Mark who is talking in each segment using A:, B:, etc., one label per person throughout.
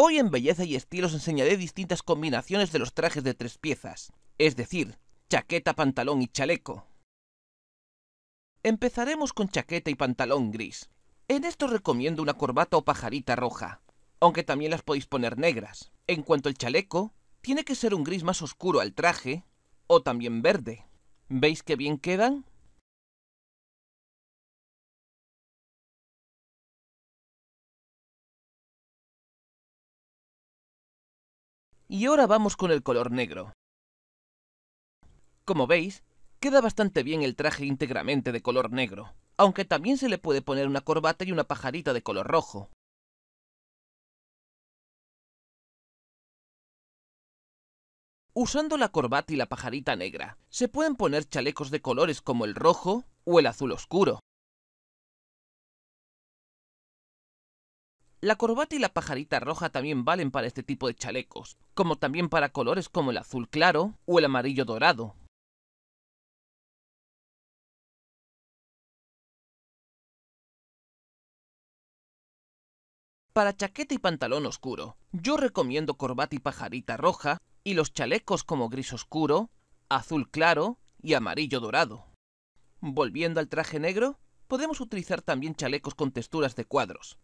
A: Hoy en Belleza y Estilo os enseñaré distintas combinaciones de los trajes de tres piezas, es decir, chaqueta, pantalón y chaleco. Empezaremos con chaqueta y pantalón gris. En esto recomiendo una corbata o pajarita roja, aunque también las podéis poner negras. En cuanto al chaleco, tiene que ser un gris más oscuro al traje,
B: o también verde. ¿Veis qué bien quedan? Y ahora vamos con el color negro.
A: Como veis, queda bastante bien el traje íntegramente de color negro, aunque
B: también se le puede poner una corbata y una pajarita de color rojo. Usando la corbata y la pajarita
A: negra, se pueden poner chalecos de colores como el rojo o el azul oscuro. La corbata y la pajarita roja también valen para este tipo de chalecos, como también para colores como el azul claro o el amarillo
B: dorado. Para chaqueta y pantalón oscuro,
A: yo recomiendo corbata y pajarita roja y los chalecos como gris oscuro, azul claro y amarillo dorado. Volviendo al traje negro, podemos utilizar también chalecos con texturas de cuadros,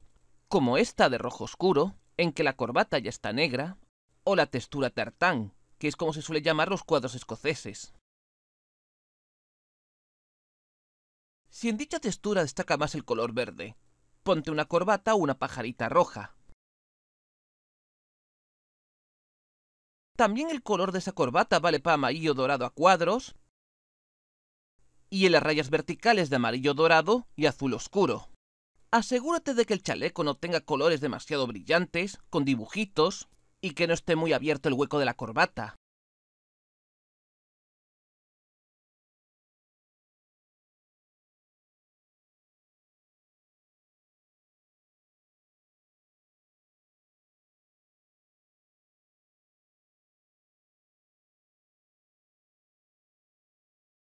A: como esta de rojo oscuro, en que la corbata ya está negra, o la textura tartán, que es como se suele llamar los cuadros escoceses. Si en dicha textura destaca más el color verde, ponte una corbata o una pajarita roja. También el color de esa corbata vale para amarillo dorado a cuadros y en las rayas verticales de amarillo dorado y azul oscuro. Asegúrate de que el chaleco no tenga colores demasiado brillantes, con
B: dibujitos, y que no esté muy abierto el hueco de la corbata.